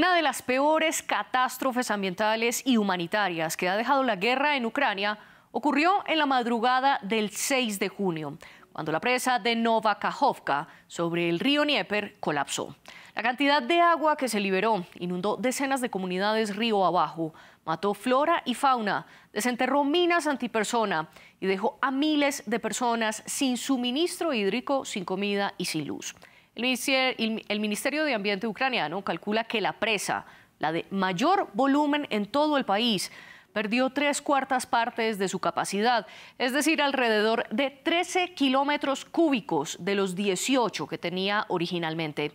Una de las peores catástrofes ambientales y humanitarias que ha dejado la guerra en Ucrania ocurrió en la madrugada del 6 de junio, cuando la presa de Novakajovka sobre el río Nieper colapsó. La cantidad de agua que se liberó inundó decenas de comunidades río abajo, mató flora y fauna, desenterró minas antipersona y dejó a miles de personas sin suministro hídrico, sin comida y sin luz. El Ministerio de Ambiente ucraniano calcula que la presa, la de mayor volumen en todo el país, perdió tres cuartas partes de su capacidad, es decir, alrededor de 13 kilómetros cúbicos de los 18 que tenía originalmente.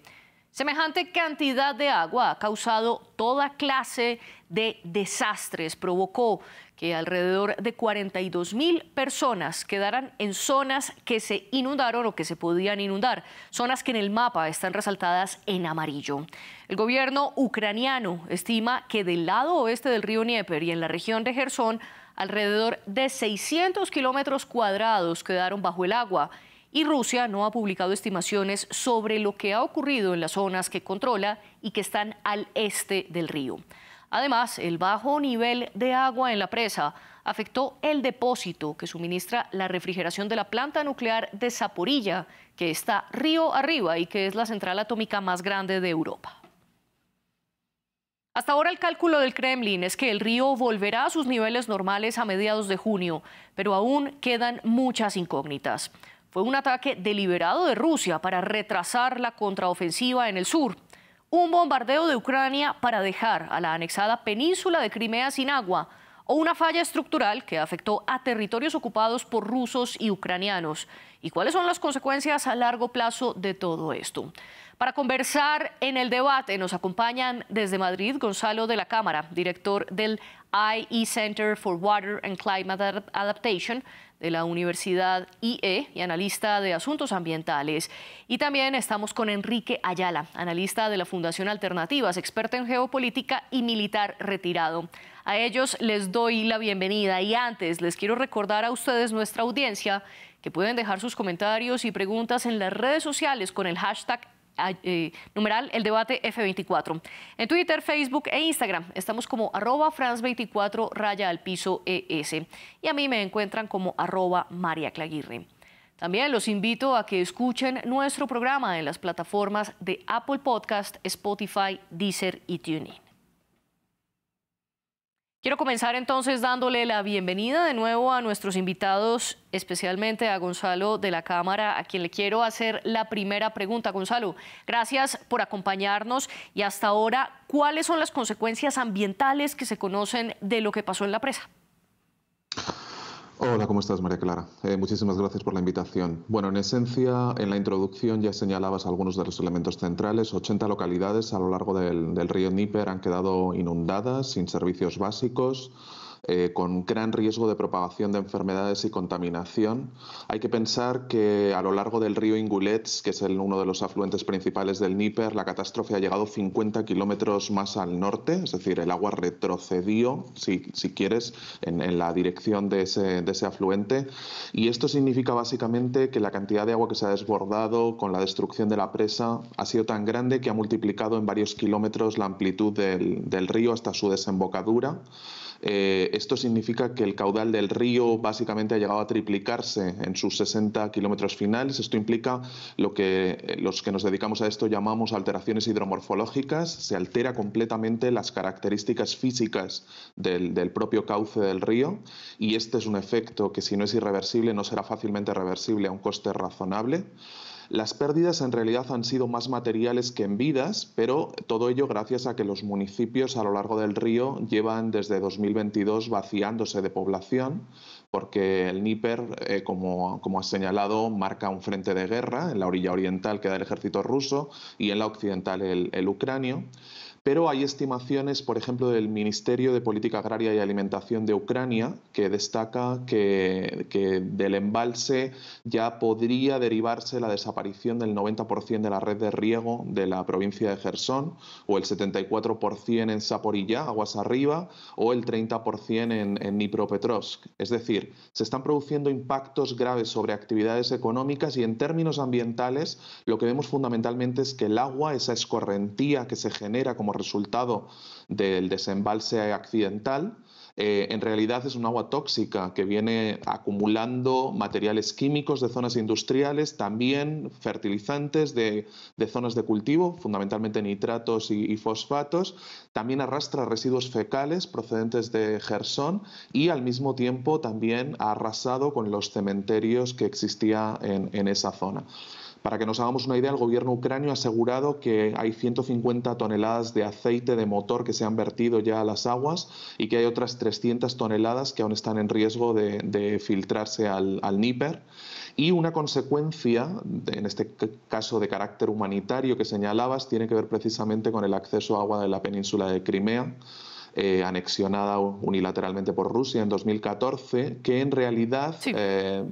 Semejante cantidad de agua ha causado toda clase de desastres, provocó que alrededor de 42 mil personas quedaran en zonas que se inundaron o que se podían inundar, zonas que en el mapa están resaltadas en amarillo. El gobierno ucraniano estima que del lado oeste del río Nieper y en la región de Gerson, alrededor de 600 kilómetros cuadrados quedaron bajo el agua y Rusia no ha publicado estimaciones sobre lo que ha ocurrido en las zonas que controla y que están al este del río. Además, el bajo nivel de agua en la presa afectó el depósito que suministra la refrigeración de la planta nuclear de Zaporilla, que está río arriba y que es la central atómica más grande de Europa. Hasta ahora el cálculo del Kremlin es que el río volverá a sus niveles normales a mediados de junio, pero aún quedan muchas incógnitas fue un ataque deliberado de Rusia para retrasar la contraofensiva en el sur. Un bombardeo de Ucrania para dejar a la anexada península de Crimea sin agua o una falla estructural que afectó a territorios ocupados por rusos y ucranianos. ¿Y cuáles son las consecuencias a largo plazo de todo esto? Para conversar en el debate nos acompañan desde Madrid Gonzalo de la Cámara, director del IE Center for Water and Climate Adaptation de la Universidad IE y analista de asuntos ambientales. Y también estamos con Enrique Ayala, analista de la Fundación Alternativas, experto en geopolítica y militar retirado. A ellos les doy la bienvenida y antes les quiero recordar a ustedes, nuestra audiencia, que pueden dejar sus comentarios y preguntas en las redes sociales con el hashtag Ah, eh, numeral el debate F24. En Twitter, Facebook e Instagram estamos como arroba France24 raya al piso ES. Y a mí me encuentran como arroba María También los invito a que escuchen nuestro programa en las plataformas de Apple Podcast, Spotify, Deezer y TuneIn. Quiero comenzar entonces dándole la bienvenida de nuevo a nuestros invitados, especialmente a Gonzalo de la Cámara, a quien le quiero hacer la primera pregunta. Gonzalo, gracias por acompañarnos y hasta ahora, ¿cuáles son las consecuencias ambientales que se conocen de lo que pasó en la presa? Hola, ¿cómo estás, María Clara? Eh, muchísimas gracias por la invitación. Bueno, en esencia, en la introducción ya señalabas algunos de los elementos centrales. 80 localidades a lo largo del, del río Níper han quedado inundadas, sin servicios básicos. Eh, con gran riesgo de propagación de enfermedades y contaminación. Hay que pensar que a lo largo del río Ingulets, que es el, uno de los afluentes principales del Níper, la catástrofe ha llegado 50 kilómetros más al norte, es decir, el agua retrocedió, si, quieres, en, la dirección de ese, afluente. Y esto significa básicamente que la cantidad de agua que se ha desbordado con la destrucción de la presa ha sido tan grande que ha multiplicado en varios kilómetros la amplitud del, del río hasta su desembocadura. Eh, esto significa que el caudal del río básicamente ha llegado a triplicarse en sus 60 kilómetros finales. Esto implica lo que eh, los que nos dedicamos a esto llamamos alteraciones hidromorfológicas. Se altera completamente las características físicas del propio cauce del río y este es un efecto que si no es irreversible no será fácilmente reversible a un coste razonable. Las pérdidas en realidad han sido más materiales que en vidas, pero todo ello gracias a que los municipios a lo largo del río llevan desde 2022 vaciándose de población, porque el Níper, eh, como, ha señalado, marca un frente de guerra. En la orilla oriental queda el ejército ruso y en la occidental el, el ucranio pero hay estimaciones, por ejemplo, del Ministerio de Política Agraria y Alimentación de Ucrania, que destaca que, del embalse ya podría derivarse la desaparición del 90% de la red de riego de la provincia de Gerson, o el 74% en Saporilla, aguas arriba, o el 30% en, en Dnipropetrovsk. Es decir, se están produciendo impactos graves sobre actividades económicas y en términos ambientales lo que vemos fundamentalmente es que el agua, esa escorrentía que se genera como resultado del desembalse accidental, eh, en realidad es un agua tóxica que viene acumulando materiales químicos de zonas industriales, también fertilizantes de, zonas de cultivo, fundamentalmente nitratos y, fosfatos. También arrastra residuos fecales procedentes de Gerson y al mismo tiempo también ha arrasado con los cementerios que existían en, en esa zona. Para que nos hagamos una idea, el gobierno ucranio ha asegurado que hay 150 toneladas de aceite de motor que se han vertido ya a las aguas y que hay otras 300 toneladas que aún están en riesgo de, filtrarse al, al Níper. Y una consecuencia, en este caso de carácter humanitario que señalabas, tiene que ver precisamente con el acceso a agua de la península de Crimea eh, anexionada unilateralmente por Rusia en 2014, que en realidad eh,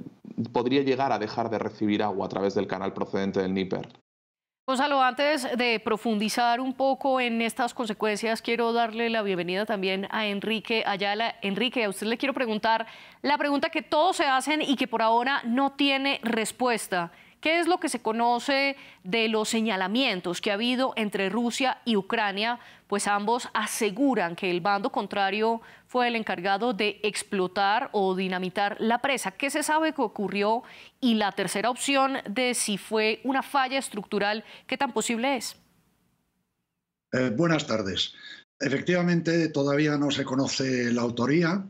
podría llegar a dejar de recibir agua a través del canal procedente del Níper. Gonzalo, antes de profundizar un poco en estas consecuencias, quiero darle la bienvenida también a Enrique Ayala. Enrique, a usted le quiero preguntar la pregunta que todos se hacen y que por ahora no tiene respuesta. ¿Qué es lo que se conoce de los señalamientos que ha habido entre Rusia y Ucrania? Pues ambos aseguran que el bando contrario fue el encargado de explotar o dinamitar la presa. ¿Qué se sabe que ocurrió? Y la tercera opción de si fue una falla estructural, ¿qué tan posible es? Eh, buenas tardes. Efectivamente, todavía no se conoce la autoría.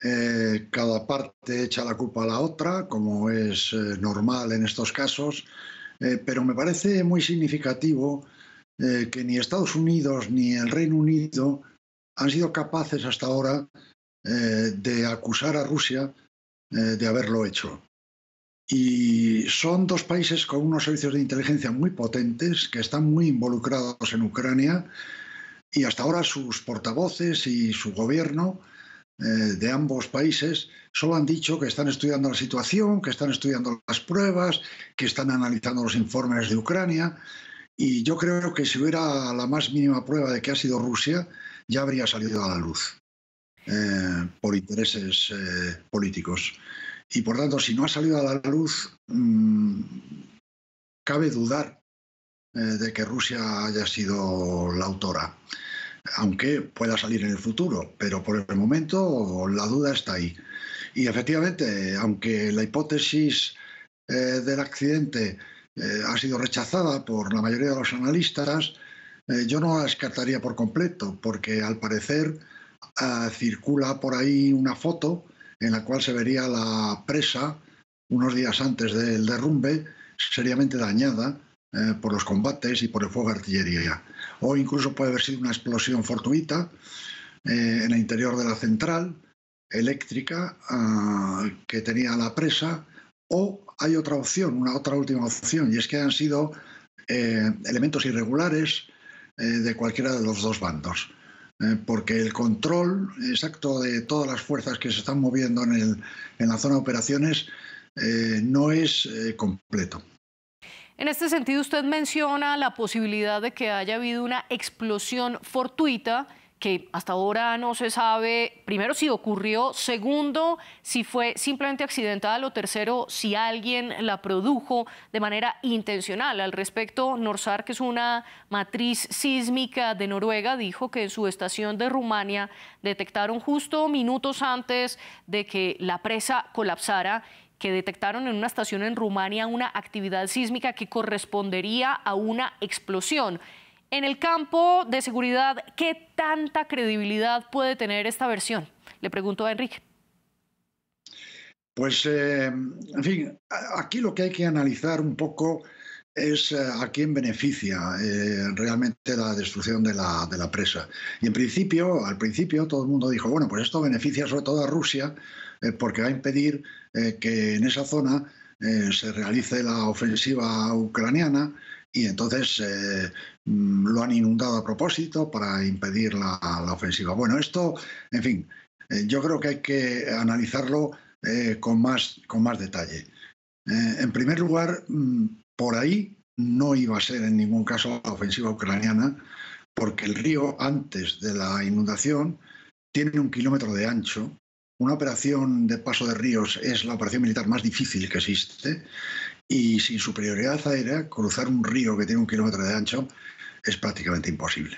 Eh, cada parte echa la culpa a la otra, como es eh, normal en estos casos, eh, pero me parece muy significativo que ni Estados Unidos ni el Reino Unido han sido capaces hasta ahora de acusar a Rusia de haberlo hecho. Y son dos países con unos servicios de inteligencia muy potentes, que están muy involucrados en Ucrania, y hasta ahora sus portavoces y su gobierno eh, de ambos países solo han dicho que están estudiando la situación, que están estudiando las pruebas, que están analizando los informes de Ucrania. Y yo creo que si hubiera la más mínima prueba de que ha sido Rusia, ya habría salido a la luz eh, por intereses eh, políticos. Y por tanto, si no ha salido a la luz, mm, cabe dudar de que Rusia haya sido la autora aunque pueda salir en el futuro, pero por el momento la duda está ahí. Y efectivamente, aunque la hipótesis eh, del accidente eh, ha sido rechazada por la mayoría de los analistas, eh, yo no la descartaría por completo, porque al parecer ah, circula por ahí una foto en la cual se vería la presa unos días antes del derrumbe seriamente dañada eh, por los combates y por el fuego de artillería. O incluso puede haber sido una explosión fortuita eh, en el interior de la central eléctrica ah, que tenía la presa. O hay otra opción, una otra última opción, y es que han sido eh, elementos irregulares de cualquiera de los dos bandos porque el control exacto de todas las fuerzas que se están moviendo en, la zona de operaciones no es completo. En este sentido, usted menciona la posibilidad de que haya habido una explosión fortuita que hasta ahora no se sabe, primero, si ocurrió, segundo, si fue simplemente accidental o tercero, si alguien la produjo de manera intencional. Al respecto, Norsar, que es una matriz sísmica de Noruega, dijo que en su estación de Rumania detectaron justo minutos antes de que la presa colapsara que detectaron en una estación en Rumania una actividad sísmica que correspondería a una explosión. En el campo de seguridad, ¿qué tanta credibilidad puede tener esta versión? Le pregunto a Enrique. Pues, eh, en fin, aquí lo que hay que analizar un poco es eh, a quién beneficia eh, realmente la destrucción de la, de la presa. Y en principio, al principio, todo el mundo dijo, bueno, pues esto beneficia sobre todo a Rusia, eh, porque va a impedir eh, que en esa zona eh, se realice la ofensiva ucraniana y entonces mm, lo han inundado a propósito para impedir la, ofensiva. Bueno, esto, en fin, yo creo que hay que analizarlo con, más, con más detalle. en primer lugar, mm, por ahí no iba a ser en ningún caso la ofensiva ucraniana, porque el río antes de la inundación tiene un kilómetro de ancho una operación de paso de ríos es la operación militar más difícil que existe y sin superioridad aérea, cruzar un río que tiene un kilómetro de ancho es prácticamente imposible.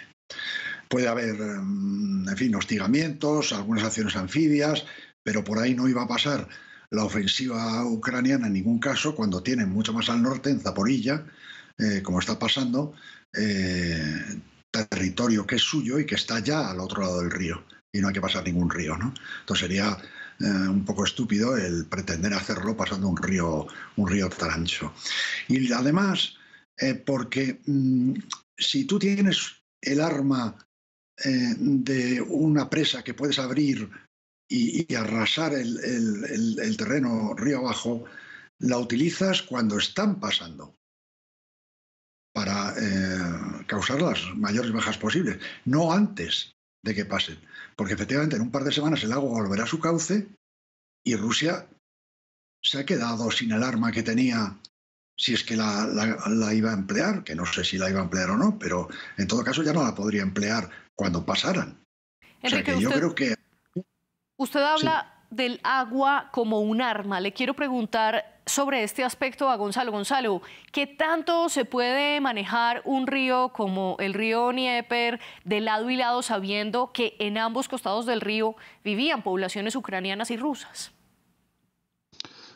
Puede haber, mm, en fin, hostigamientos, algunas acciones anfibias, pero por ahí no iba a pasar la ofensiva ucraniana en ningún caso cuando tienen mucho más al norte, en Zaporilla, eh, como está pasando, eh, territorio que es suyo y que está ya al otro lado del río y no hay que pasar ningún río, ¿no? Entonces sería eh, un poco estúpido el pretender hacerlo pasando un río, un río tan ancho. Y además, eh, porque mm, si tú tienes el arma eh, de una presa que puedes abrir y, arrasar el, terreno río abajo, la utilizas cuando están pasando para causar las mayores bajas posibles, no antes de que pasen. Porque efectivamente en un par de semanas el agua volverá a su cauce y Rusia se ha quedado sin el arma que tenía si es que la, iba a emplear, que no sé si la iba a emplear o no, pero en todo caso ya no la podría emplear cuando pasaran. yo creo que... Usted habla del agua como un arma. Le quiero preguntar sobre este aspecto a Gonzalo. Gonzalo, ¿qué tanto se puede manejar un río como el río Nieper de lado y lado sabiendo que en ambos costados del río vivían poblaciones ucranianas y rusas?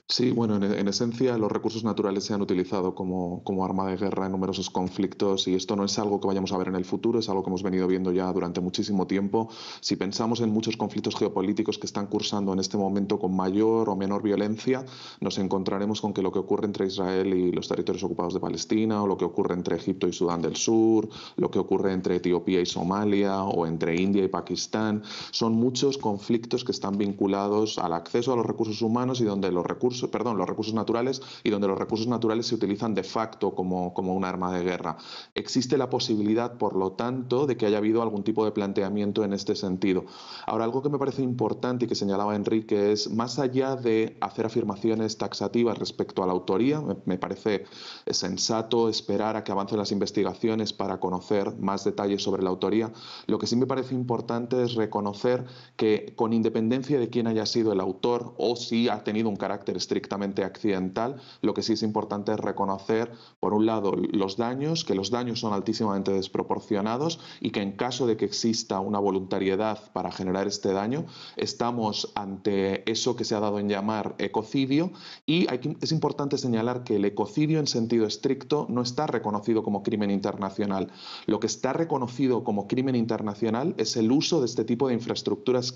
Sí, bueno, e, en, esencia los recursos naturales se han utilizado como, como, arma de guerra en numerosos conflictos y esto no es algo que vayamos a ver en el futuro, es algo que hemos venido viendo ya durante muchísimo tiempo. Si pensamos en muchos conflictos geopolíticos que están cursando en este momento con mayor o menor violencia, nos encontraremos con que lo que ocurre entre Israel y los territorios ocupados de Palestina, o lo que ocurre entre Egipto y Sudán del Sur, lo que ocurre entre Etiopía y Somalia, o entre India y Pakistán, son muchos conflictos que están vinculados al acceso a los recursos humanos y donde los recursos perdón, los recursos naturales y donde los recursos naturales se utilizan de facto como, como un arma de guerra. Existe la posibilidad, por lo tanto, de que haya habido algún tipo de planteamiento en este sentido. Ahora, algo que me parece importante y que señalaba Enrique es, más allá de hacer afirmaciones taxativas respecto a la autoría, me, me parece sensato esperar a que avancen las investigaciones para conocer más detalles sobre la autoría, lo que sí me parece importante es reconocer que con independencia de quién haya sido el autor o si ha tenido un carácter estrictamente accidental, lo que sí es importante es reconocer, por un lado, los daños, que los daños son altísimamente desproporcionados y que en caso de que exista una voluntariedad para generar este daño, estamos ante eso que se ha dado en llamar ecocidio y es importante señalar que el ecocidio en sentido estricto no está reconocido como crimen internacional. Lo que está reconocido como crimen internacional es el uso de este tipo de infraestructuras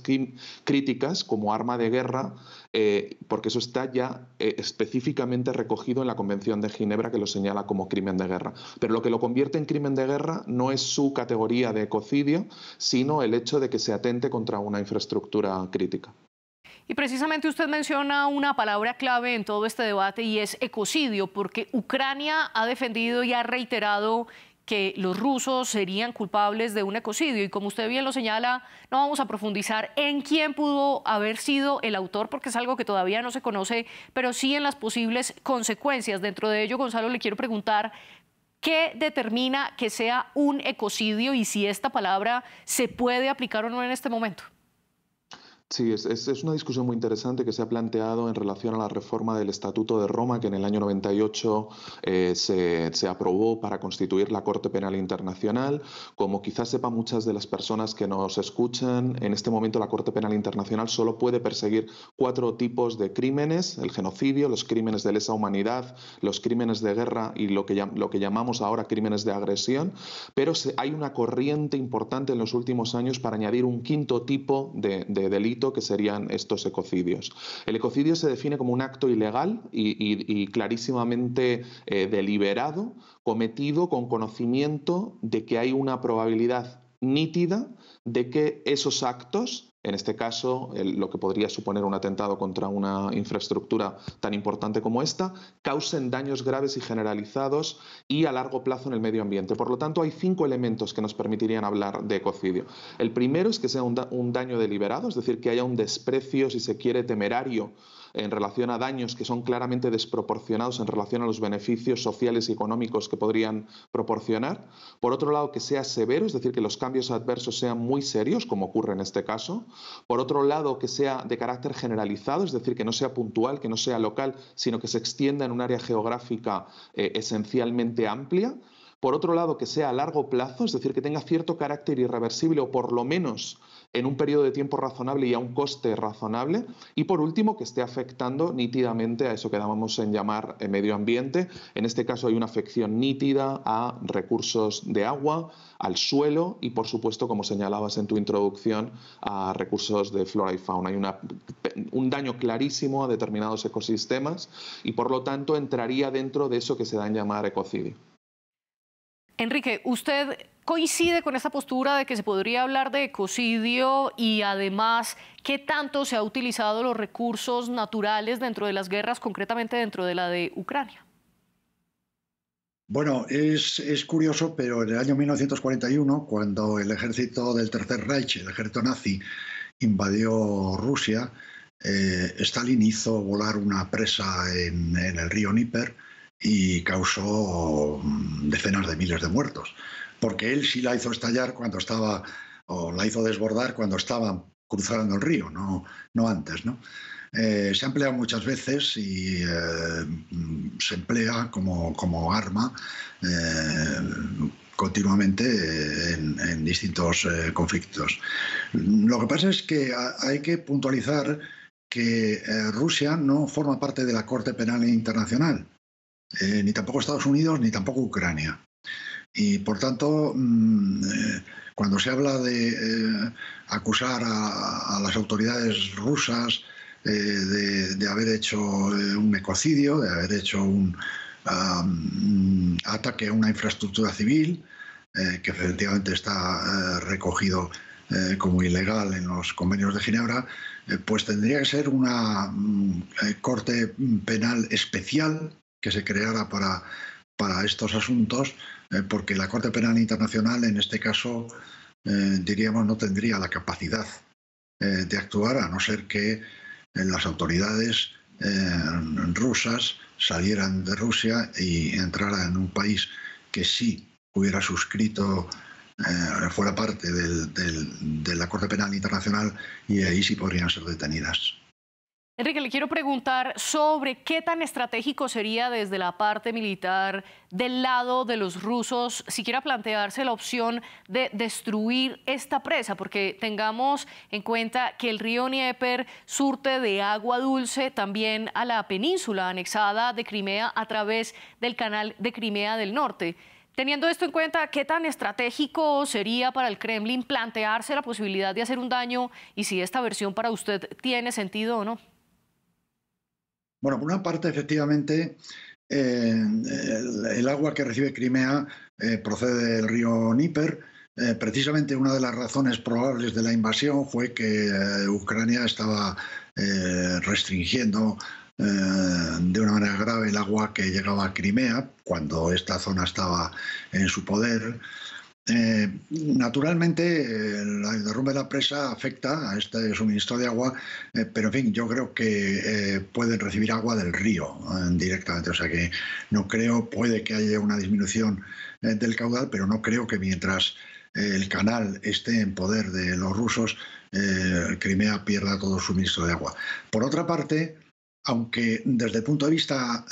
críticas como arma de guerra, eh, porque eso está eh, específicamente recogido en la Convención de Ginebra que lo señala como crimen de guerra. Pero lo que lo convierte en crimen de guerra no es su categoría de ecocidio, sino el hecho de que se atente contra una infraestructura crítica. Y precisamente usted menciona una palabra clave en todo este debate y es ecocidio, porque Ucrania ha defendido y ha reiterado que los rusos serían culpables de un ecocidio. Y como usted bien lo señala, no vamos a profundizar en quién pudo haber sido el autor, porque es algo que todavía no se conoce, pero sí en las posibles consecuencias. Dentro de ello, Gonzalo, le quiero preguntar ¿Qué determina que sea un ecocidio y si esta palabra se puede aplicar o no en este momento? Sí, es, es, una discusión muy interesante que se ha planteado en relación a la reforma del Estatuto de Roma, que en el año 98 eh, se, se, aprobó para constituir la Corte Penal Internacional. Como quizás sepan muchas de las personas que nos escuchan, en este momento la Corte Penal Internacional solo puede perseguir cuatro tipos de crímenes, el genocidio, los crímenes de lesa humanidad, los crímenes de guerra y lo que, lo que llamamos ahora crímenes de agresión, pero hay una corriente importante en los últimos años para añadir un quinto tipo de, de delito que serían estos ecocidios. El ecocidio se define como un acto ilegal y, clarísimamente eh, deliberado cometido con conocimiento de que hay una probabilidad nítida de que esos actos en este caso, lo que podría suponer un atentado contra una infraestructura tan importante como esta, causen daños graves y generalizados y a largo plazo en el medio ambiente. Por lo tanto, hay cinco elementos que nos permitirían hablar de ecocidio. El primero es que sea un daño deliberado, es decir, que haya un desprecio, si se quiere, temerario en relación a daños que son claramente desproporcionados en relación a los beneficios sociales y económicos que podrían proporcionar. Por otro lado, que sea severo, es decir, que los cambios adversos sean muy serios, como ocurre en este caso. Por otro lado, que sea de carácter generalizado, es decir, que no sea puntual, que no sea local, sino que se extienda en un área geográfica eh, esencialmente amplia. Por otro lado, que sea a largo plazo, es decir, que tenga cierto carácter irreversible o por lo menos en un periodo de tiempo razonable y a un coste razonable. Y por último, que esté afectando nítidamente a eso que dábamos en llamar eh, medio ambiente. En este caso hay una afección nítida a recursos de agua, al suelo y, por supuesto, como señalabas en tu introducción, a recursos de flora y fauna. Hay un daño clarísimo a determinados ecosistemas y, por lo tanto, entraría dentro de eso que se da en llamar ecocidio. Enrique, usted coincide con esta postura de que se podría hablar de ecocidio y además qué tanto se ha utilizado los recursos naturales dentro de las guerras, concretamente dentro de la de Ucrania. Bueno, es, curioso, pero en el año 1941, cuando el ejército del Tercer Reich, el ejército nazi, invadió Rusia, eh, Stalin hizo volar una presa en, en el río Níper y causó mm, decenas de miles de muertos, porque él sí la hizo estallar cuando estaba, o la hizo desbordar cuando estaban cruzando el río, no, no antes. ¿no? Eh, se ha empleado muchas veces y eh, mm, se emplea como, como arma eh, continuamente en, en distintos conflictos. Lo que pasa es que hay que puntualizar que Rusia no forma parte de la Corte Penal Internacional. Eh, ni tampoco Estados Unidos, ni tampoco Ucrania. Y por tanto, mm, eh, cuando se habla de eh, acusar a, las autoridades rusas de, haber hecho un ecocidio, de haber hecho un, un ataque a una infraestructura civil, que efectivamente está recogido como ilegal en los convenios de Ginebra, pues tendría que ser una mm, corte penal especial que se creara para, para estos asuntos, eh, porque la Corte Penal Internacional en este caso, eh, diríamos, no tendría la capacidad eh, de actuar, a no ser que las autoridades rusas salieran de Rusia y entraran en un país que sí hubiera suscrito fuera parte de la Corte Penal Internacional y ahí sí podrían ser detenidas. Enrique, le quiero preguntar sobre qué tan estratégico sería desde la parte militar del lado de los rusos siquiera plantearse la opción de destruir esta presa, porque tengamos en cuenta que el río Nieper surte de agua dulce también a la península anexada de Crimea a través del canal de Crimea del Norte. Teniendo esto en cuenta, ¿qué tan estratégico sería para el Kremlin plantearse la posibilidad de hacer un daño y si esta versión para usted tiene sentido o no? Bueno, por una parte, efectivamente, eh, el, agua que recibe Crimea eh, procede del río Níper. Eh, precisamente una de las razones probables de la invasión fue que Ucrania estaba restringiendo de una manera grave el agua que llegaba a Crimea cuando esta zona estaba en su poder. Eh, naturalmente, eh, el la derrumbe de la presa afecta a este suministro de agua, eh, pero en fin, yo creo que pueden recibir agua del río directamente. O sea que no creo, puede que haya una disminución del caudal, pero no creo que mientras el canal esté en poder de los rusos, Crimea pierda todo su suministro de agua. Por otra parte, aunque desde el punto de vista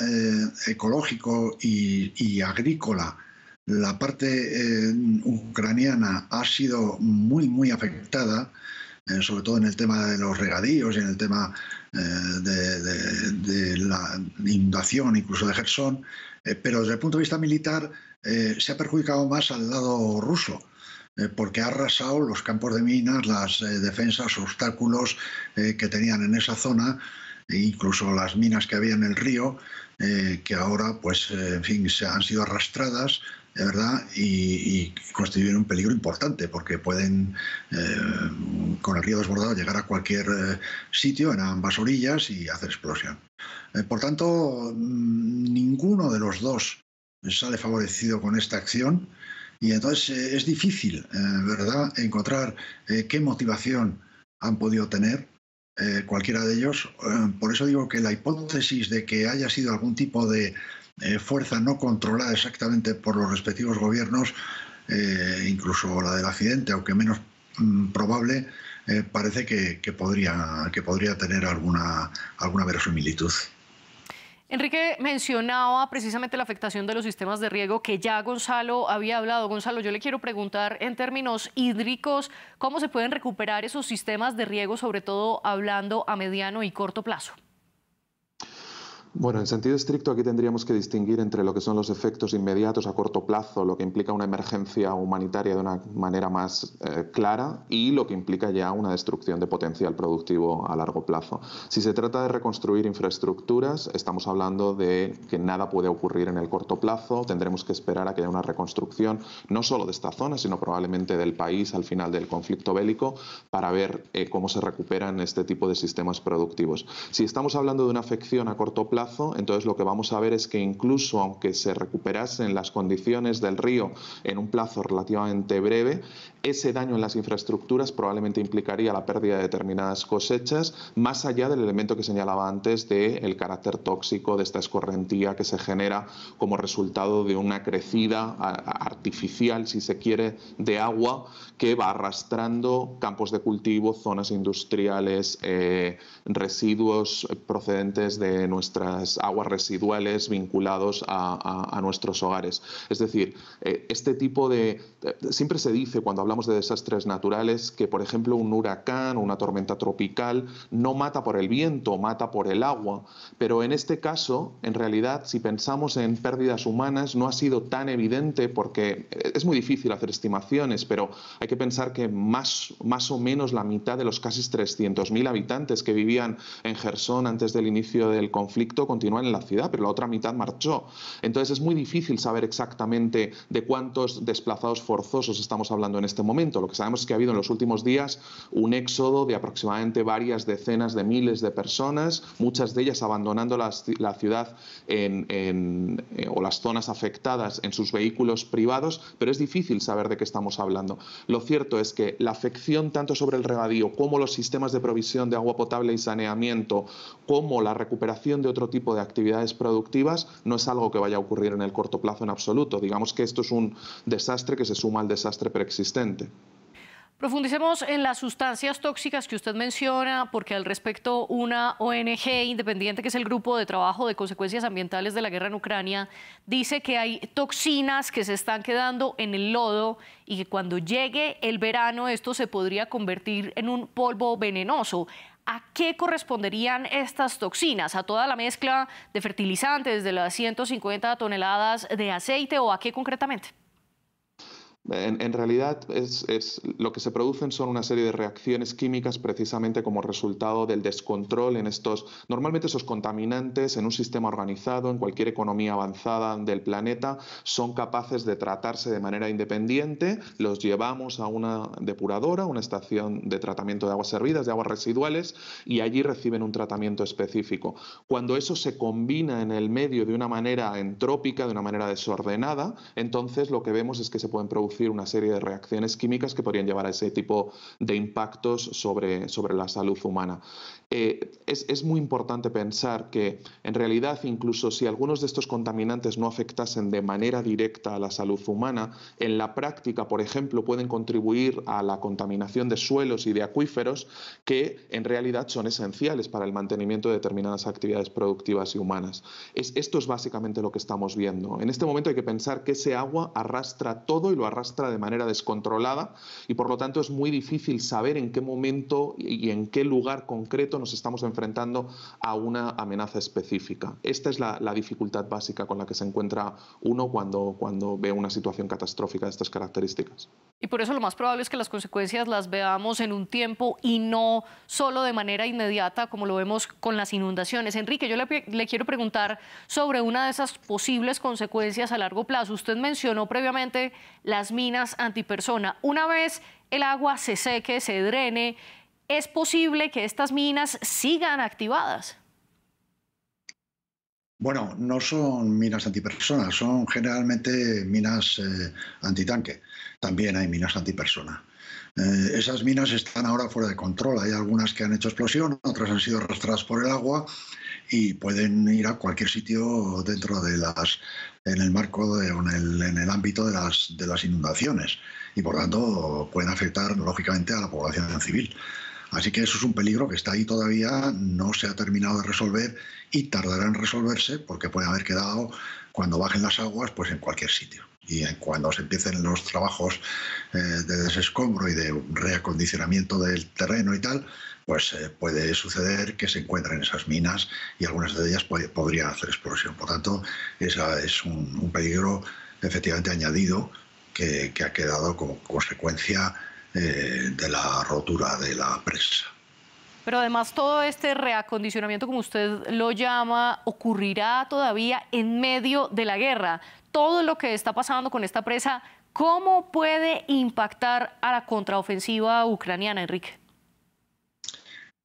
ecológico y agrícola, la parte eh, ucraniana ha sido muy, muy afectada, eh, sobre todo en el tema de los regadíos y en el tema eh, de, la inundación, incluso de Gerson, pero desde el punto de vista militar se ha perjudicado más al lado ruso porque ha arrasado los campos de minas, las defensas, obstáculos que tenían en esa zona, e incluso las minas que había en el río, que ahora, pues, en fin, se han sido arrastradas verdad, y, constituyen un peligro importante porque pueden, eh, con el río desbordado, llegar a cualquier eh, sitio en ambas orillas y hacer explosión. Eh, por tanto, mm, ninguno de los dos sale favorecido con esta acción y entonces es difícil, ¿verdad?, encontrar qué motivación han podido tener cualquiera de ellos. por eso digo que la hipótesis de que haya sido algún tipo de eh, fuerza no controlada exactamente por los respectivos gobiernos, eh, incluso la del accidente, aunque menos mm, probable, eh, parece que, podría, que podría tener alguna, alguna verosimilitud. Enrique mencionaba precisamente la afectación de los sistemas de riego que ya Gonzalo había hablado. Gonzalo, yo le quiero preguntar en términos hídricos, ¿cómo se pueden recuperar esos sistemas de riego, sobre todo hablando a mediano y corto plazo? Bueno, en sentido estricto aquí tendríamos que distinguir entre lo que son los efectos inmediatos a corto plazo, lo que implica una emergencia humanitaria de una manera más eh, clara, y lo que implica ya una destrucción de potencial productivo a largo plazo. Si se trata de reconstruir infraestructuras, estamos hablando de que nada puede ocurrir en el corto plazo, tendremos que esperar a que haya una reconstrucción no solo de esta zona, sino probablemente del país al final del conflicto bélico, para ver eh, cómo se recuperan este tipo de sistemas productivos. Si estamos hablando de una afección a corto plazo, entonces lo que vamos a ver es que incluso aunque se recuperasen las condiciones del río en un plazo relativamente breve, ese daño en las infraestructuras probablemente implicaría la pérdida de determinadas cosechas, más allá del elemento que señalaba antes del carácter tóxico de esta escorrentía que se genera como resultado de una crecida artificial, si se quiere, de agua que va arrastrando campos de cultivo, zonas industriales, eh, residuos procedentes de nuestra aguas residuales vinculados a, nuestros hogares. Es decir, eh, este tipo de... Eh, siempre se dice cuando hablamos de desastres naturales que, por ejemplo, un huracán o una tormenta tropical no mata por el viento, mata por el agua, pero en este caso, en realidad, si pensamos en pérdidas humanas, no ha sido tan evidente porque es muy difícil hacer estimaciones, pero hay que pensar que más, más o menos la mitad de los casi 300.000 habitantes que vivían en Gerson antes del inicio del conflicto continúan en la ciudad, pero la otra mitad marchó. Entonces es muy difícil saber exactamente de cuántos desplazados forzosos estamos hablando en este momento. Lo que sabemos es que ha habido en los últimos días un éxodo de aproximadamente varias decenas de miles de personas, muchas de ellas abandonando la ciudad eh, o las zonas afectadas en sus vehículos privados, pero es difícil saber de qué estamos hablando. Lo cierto es que la afección tanto sobre el regadío como los sistemas de provisión de agua potable y saneamiento, como la recuperación de otro tipo de actividades productivas no es algo que vaya a ocurrir en el corto plazo en absoluto. Digamos que esto es un desastre que se suma al desastre preexistente. Profundicemos en las sustancias tóxicas que usted menciona, porque al respecto una ONG independiente, que es el Grupo de Trabajo de Consecuencias Ambientales de la Guerra en Ucrania, dice que hay toxinas que se están quedando en el lodo y que cuando llegue el verano esto se podría convertir en un polvo venenoso. ¿A qué corresponderían estas toxinas? ¿A toda la mezcla de fertilizantes, de las 150 toneladas de aceite o a qué concretamente? En, realidad, es, es, lo que se producen son una serie de reacciones químicas precisamente como resultado del descontrol en estos, normalmente esos contaminantes en un sistema organizado, en cualquier economía avanzada del planeta, son capaces de tratarse de manera independiente, los llevamos a una depuradora, una estación de tratamiento de aguas servidas de aguas residuales, y allí reciben un tratamiento específico. Cuando eso se combina en el medio de una manera entrópica, de una manera desordenada, entonces lo que vemos es que se pueden producir una serie de reacciones químicas que podrían llevar a ese tipo de impactos sobre, sobre la salud humana. Eh, es, es, muy importante pensar que en realidad incluso si algunos de estos contaminantes no afectasen de manera directa a la salud humana, en la práctica, por ejemplo, pueden contribuir a la contaminación de suelos y de acuíferos que en realidad son esenciales para el mantenimiento de determinadas actividades productivas y humanas. Es, esto es básicamente lo que estamos viendo. En este momento hay que pensar que ese agua arrastra todo y lo arrastra de manera descontrolada y por lo tanto es muy difícil saber en qué momento y en qué lugar concreto nos estamos enfrentando a una amenaza específica. Esta es la, dificultad básica con la que se encuentra uno cuando, cuando ve una situación catastrófica de estas características. Y por eso lo más probable es que las consecuencias las veamos en un tiempo y no solo de manera inmediata como lo vemos con las inundaciones. Enrique, yo le, le, quiero preguntar sobre una de esas posibles consecuencias a largo plazo. Usted mencionó previamente las minas antipersona. Una vez el agua se seque, se drene, es posible que estas minas sigan activadas? Bueno, no son minas antipersonas, son generalmente minas eh, antitanque. También hay minas antipersona. Eh, esas minas están ahora fuera de control. Hay algunas que han hecho explosión, otras han sido arrastradas por el agua y pueden ir a cualquier sitio dentro de las, en el marco de, en, el, ámbito de las, de las inundaciones y por tanto pueden afectar lógicamente a la población civil. Así que eso es un peligro que está ahí todavía, no se ha terminado de resolver y tardará en resolverse porque puede haber quedado cuando bajen las aguas pues en cualquier sitio. Y cuando se empiecen los trabajos eh, de desescombro y de reacondicionamiento del terreno y tal, pues eh, puede suceder que se encuentren esas minas y algunas de ellas podrían hacer explosión. Por tanto, esa es un, peligro efectivamente añadido que, ha quedado como consecuencia de la rotura de la presa. Pero además todo este reacondicionamiento, como usted lo llama, ocurrirá todavía en medio de la guerra. Todo lo que está pasando con esta presa, ¿cómo puede impactar a la contraofensiva ucraniana, Enrique?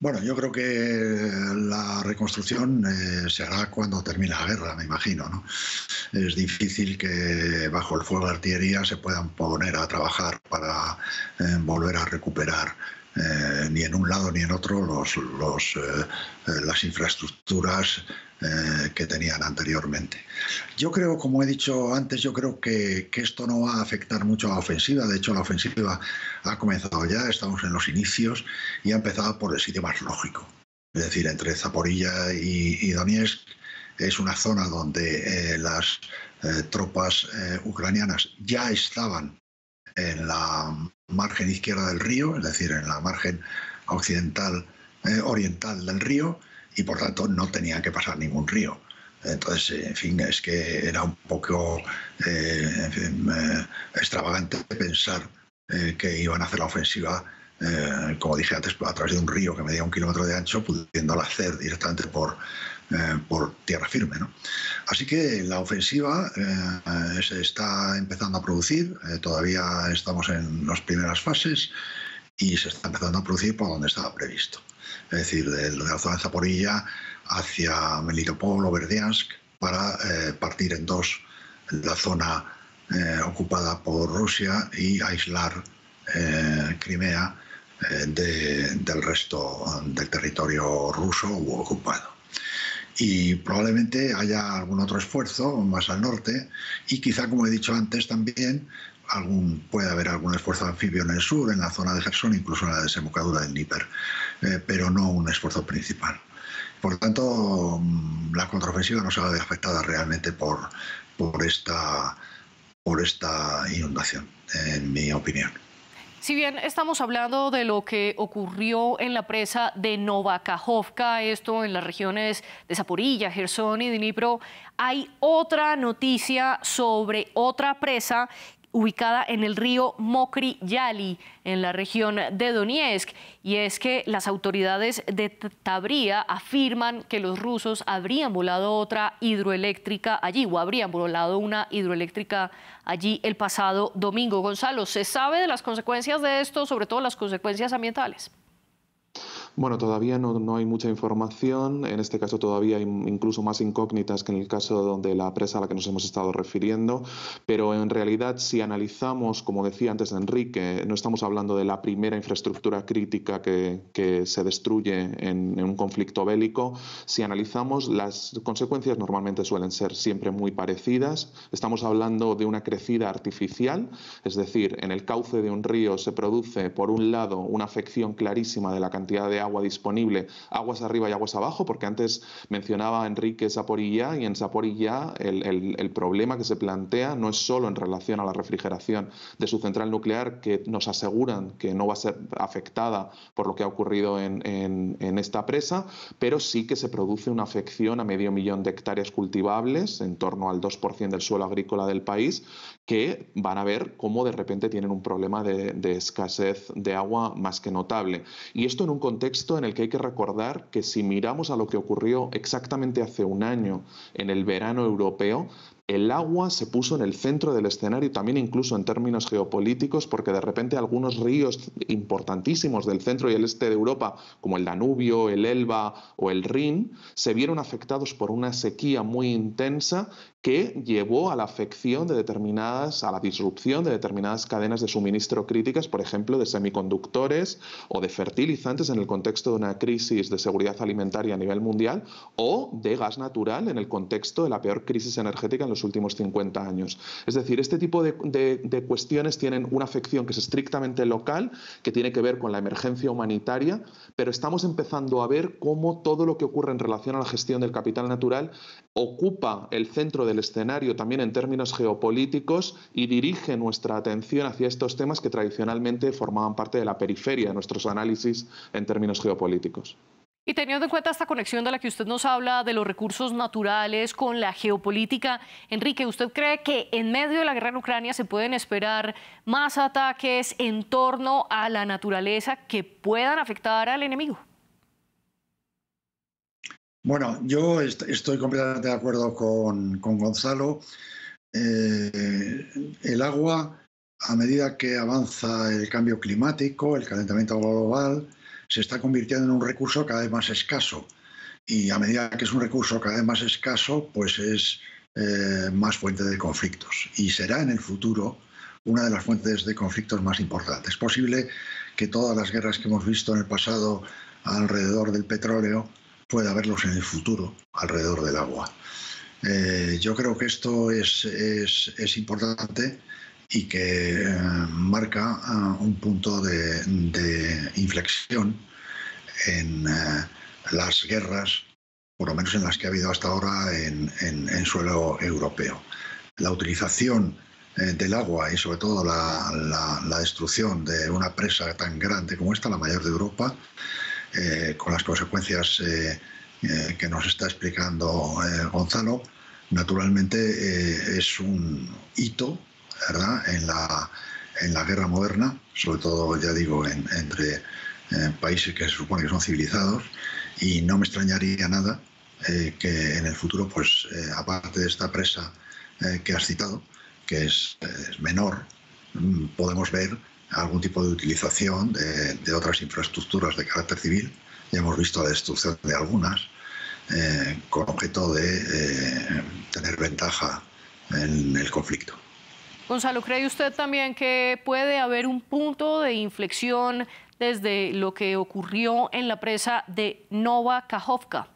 Bueno, yo creo que la reconstrucción eh, se hará cuando termine la guerra, me imagino. ¿no? Es difícil que bajo el fuego de artillería se puedan poner a trabajar para eh, volver a recuperar eh, ni en un lado ni en otro los, eh, eh, las infraestructuras que tenían anteriormente. Yo creo, como he dicho antes, yo creo que, esto no va a afectar mucho a la ofensiva. De hecho, la ofensiva ha comenzado ya, estamos en los inicios y ha empezado por el sitio más lógico. Es decir, entre Zaporilla y, y Donetsk es una zona donde las tropas ucranianas ya estaban en la margen izquierda del río, es decir, en la margen occidental, eh, oriental del río, y por tanto no tenía que pasar ningún río. Entonces, en fin, es que era un poco eh, eh, extravagante pensar que iban a hacer la ofensiva, como dije antes, a través de un río que medía un kilómetro de ancho, pudiéndola hacer directamente por, eh, por tierra firme. Así que la ofensiva eh, se está empezando a producir, eh, todavía estamos en las primeras fases y se está empezando a producir por donde estaba previsto. Es decir, de, la zona de Zaporilla hacia Melitopol o Verdiansk para partir en dos la zona ocupada por Rusia y aislar Crimea del resto del territorio ruso u ocupado y probablemente haya algún otro esfuerzo más al norte y quizá, como he dicho antes también, algún, puede haber algún esfuerzo anfibio en el sur, en la zona de Gerson, incluso en la desembocadura del Níper, eh, pero no un esfuerzo principal. Por tanto, mm, la contraofensiva no se va a ver afectada realmente por, por esta inundación, en mi opinión. Si bien estamos hablando de lo que ocurrió en la presa de Novakajovka, esto en las regiones de Zaporilla, Gerson y Dnipro, hay otra noticia sobre otra presa ubicada en el río Mokri Yali, en la región de Donetsk. Y es que las autoridades de Tabría afirman que los rusos habrían volado otra hidroeléctrica allí, o habrían volado una hidroeléctrica allí el pasado domingo. Gonzalo, ¿se sabe de las consecuencias de esto, sobre todo las consecuencias ambientales? Bueno, todavía no, no, hay mucha información. En este caso todavía hay incluso más incógnitas que en el caso de la presa a la que nos hemos estado refiriendo. Pero en realidad, si analizamos, como decía antes Enrique, no estamos hablando de la primera infraestructura crítica que, que se destruye en, un conflicto bélico. Si analizamos, las consecuencias normalmente suelen ser siempre muy parecidas. Estamos hablando de una crecida artificial, es decir, en el cauce de un río se produce, por un lado, una afección clarísima de la cantidad de agua disponible, aguas arriba y aguas abajo, porque antes mencionaba Enrique Saporilla y en Saporilla el, problema que se plantea no es solo en relación a la refrigeración de su central nuclear, que nos aseguran que no va a ser afectada por lo que ha ocurrido en, en esta presa, pero sí que se produce una afección a medio millón de hectáreas cultivables, en torno al 2% del suelo agrícola del país, que van a ver cómo de repente tienen un problema de, escasez de agua más que notable. Y esto en un contexto en el que hay que recordar que si miramos a lo que ocurrió exactamente hace un año en el verano europeo, el agua se puso en el centro del escenario, también incluso en términos geopolíticos, porque de repente algunos ríos importantísimos del centro y el este de Europa, como el Danubio, el Elba o el Rin, se vieron afectados por una sequía muy intensa que llevó a la afección de determinadas, a la disrupción de determinadas cadenas de suministro críticas, por ejemplo, de semiconductores o de fertilizantes en el contexto de una crisis de seguridad alimentaria a nivel mundial o de gas natural en el contexto de la peor crisis energética en los últimos 50 años. Es decir, este tipo de, de cuestiones tienen una afección que es estrictamente local, que tiene que ver con la emergencia humanitaria, pero estamos empezando a ver cómo todo lo que ocurre en relación a la gestión del capital natural ocupa el centro de el escenario también en términos geopolíticos y dirige nuestra atención hacia estos temas que tradicionalmente formaban parte de la periferia de nuestros análisis en términos geopolíticos. Y teniendo en cuenta esta conexión de la que usted nos habla, de los recursos naturales con la geopolítica, Enrique, ¿usted cree que en medio de la guerra en Ucrania se pueden esperar más ataques en torno a la naturaleza que puedan afectar al enemigo? Bueno, yo estoy completamente de acuerdo con, Gonzalo. Eh, el agua, a medida que avanza el cambio climático, el calentamiento global, se está convirtiendo en un recurso cada vez más escaso. Y a medida que es un recurso cada vez más escaso, pues es eh, más fuente de conflictos. Y será en el futuro una de las fuentes de conflictos más importantes. Es posible que todas las guerras que hemos visto en el pasado alrededor del petróleo ...puede haberlos en el futuro alrededor del agua. Eh, yo creo que esto es, importante y que eh, marca eh, un punto de, inflexión en las guerras, por lo menos en las que ha habido hasta ahora en, en, suelo europeo. La utilización del agua y sobre todo la, la, destrucción de una presa tan grande como esta, la mayor de Europa, eh, con las consecuencias eh, eh, que nos está explicando Gonzalo, naturalmente es un hito En, la, guerra moderna, sobre todo, ya digo, entre países que se supone que son civilizados, y no me extrañaría nada que en el futuro, pues aparte de esta presa que has citado, que es, es menor, mm, podemos ver algún tipo de utilización de, otras infraestructuras de carácter civil. Ya hemos visto la destrucción de algunas eh, con objeto de eh, tener ventaja en el conflicto. Gonzalo, ¿cree usted también que puede haber un punto de inflexión desde lo que ocurrió en la presa de Nova Kajovka?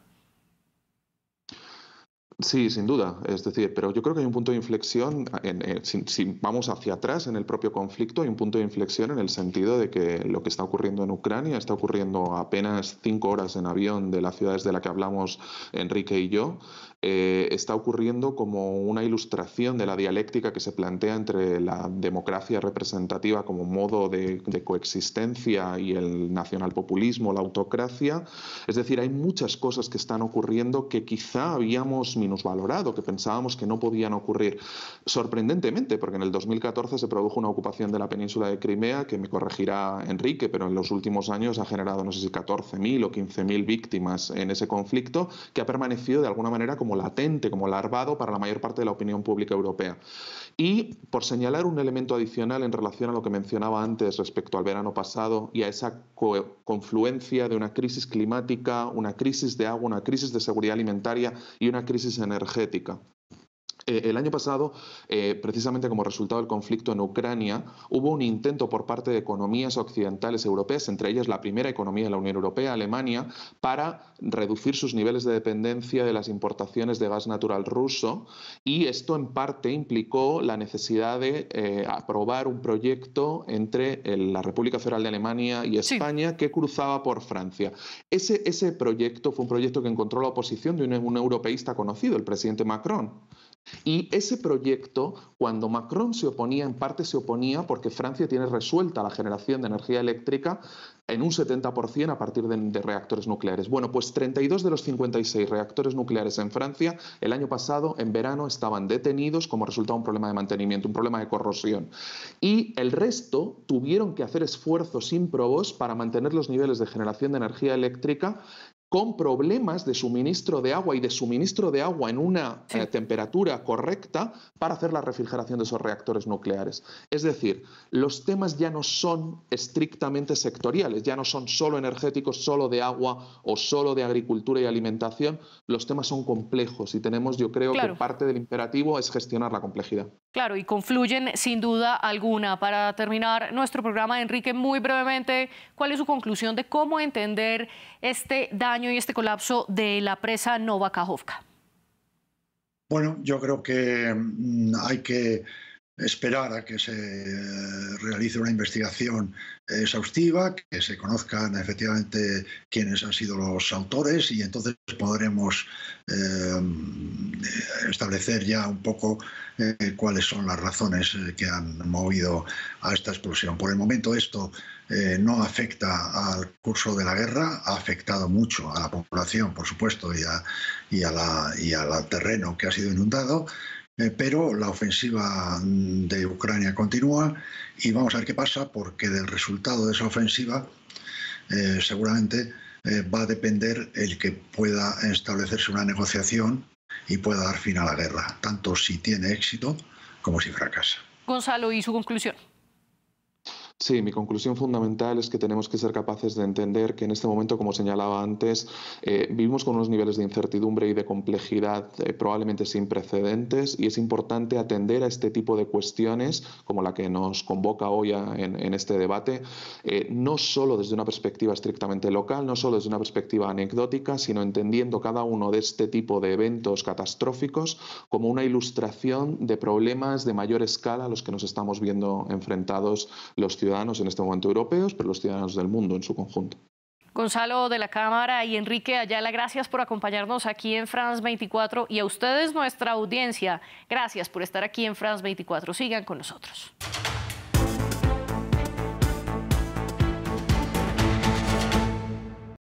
Sí, sin duda. Es decir, pero yo creo que hay un punto de inflexión, ah, eh, si, si, vamos hacia atrás en el propio conflicto, hay un punto de inflexión en el sentido de que lo que está ocurriendo en Ucrania está ocurriendo apenas cinco horas en avión de las ciudades de las que hablamos Enrique y yo, eh, está ocurriendo como una ilustración de la dialéctica que se plantea entre la democracia representativa como modo de, de coexistencia y el nacionalpopulismo, la autocracia. Es decir, hay muchas cosas que están ocurriendo que quizá habíamos minusvalorado, que pensábamos que no podían ocurrir. Sorprendentemente, porque en el 2014 se produjo una ocupación de la península de Crimea, que me corregirá Enrique, pero en los últimos años ha generado, no sé si 14.000 o 15.000 víctimas en ese conflicto, que ha permanecido de alguna manera como como latente, como larvado para la mayor parte de la opinión pública europea. Y por señalar un elemento adicional en relación a lo que mencionaba antes respecto al verano pasado y a esa confluencia de una crisis climática, una crisis de agua, una crisis de seguridad alimentaria y una crisis energética. Eh, el año pasado, eh, precisamente como resultado del conflicto en Ucrania, hubo un intento por parte de economías occidentales europeas, entre ellas la primera economía de la Unión Europea, Alemania, para reducir sus niveles de dependencia de las importaciones de gas natural ruso. Y esto en parte implicó la necesidad de eh, aprobar un proyecto entre la República Federal de Alemania y España que cruzaba por Francia. Ese, proyecto fue un proyecto que encontró la oposición de un europeísta conocido, el presidente Macron. Y ese proyecto, cuando Macron se oponía, en parte se oponía porque Francia tiene resuelta la generación de energía eléctrica en un 70% a partir de, reactores nucleares. Bueno, pues 32 de los 56 reactores nucleares en Francia el año pasado, en verano, estaban detenidos como resultado de un problema de mantenimiento, un problema de corrosión. Y el resto tuvieron que hacer esfuerzos ímprobos para mantener los niveles de generación de energía eléctrica con problemas de suministro de agua y de suministro de agua en una eh, temperatura correcta para hacer la refrigeración de esos reactores nucleares. Es decir, los temas ya no son estrictamente sectoriales, ya no son solo energéticos, solo de agua o solo de agricultura y alimentación, los temas son complejos y tenemos, yo creo que parte del imperativo es gestionar la complejidad. Claro, y confluyen sin duda alguna. Para terminar nuestro programa, Enrique, muy brevemente, ¿cuál es su conclusión de cómo entender este daño? y este colapso de la presa Novakajovka? Bueno, yo creo que mm, hay que esperar a que se eh, realice una investigación exhaustiva, que se conozcan efectivamente quiénes han sido los autores y entonces podremos eh, establecer ya un poco eh, cuáles son las razones que han movido a esta explosión. Por el momento esto no afecta al curso de la guerra, ha afectado mucho a la población, por supuesto, y al terreno que ha sido inundado. Eh, pero la ofensiva de Ucrania continúa y vamos a ver qué pasa, porque del resultado de esa ofensiva eh, seguramente eh, va a depender el que pueda establecerse una negociación y pueda dar fin a la guerra, tanto si tiene éxito como si fracasa. Gonzalo, ¿y su conclusión? Sí, mi conclusión fundamental es que tenemos que ser capaces de entender que en este momento, como señalaba antes, eh, vivimos con unos niveles de incertidumbre y de complejidad eh, probablemente sin precedentes y es importante atender a este tipo de cuestiones, como la que nos convoca hoy en, este debate, eh, no solo desde una perspectiva estrictamente local, no solo desde una perspectiva anecdótica, sino entendiendo cada uno de este tipo de eventos catastróficos como una ilustración de problemas de mayor escala a los que nos estamos viendo enfrentados los ciudadanos ciudadanos en este momento europeos, pero los ciudadanos del mundo en su conjunto. Gonzalo de la Cámara y Enrique Ayala, gracias por acompañarnos aquí en France 24 y a ustedes, nuestra audiencia, gracias por estar aquí en France 24. Sigan con nosotros.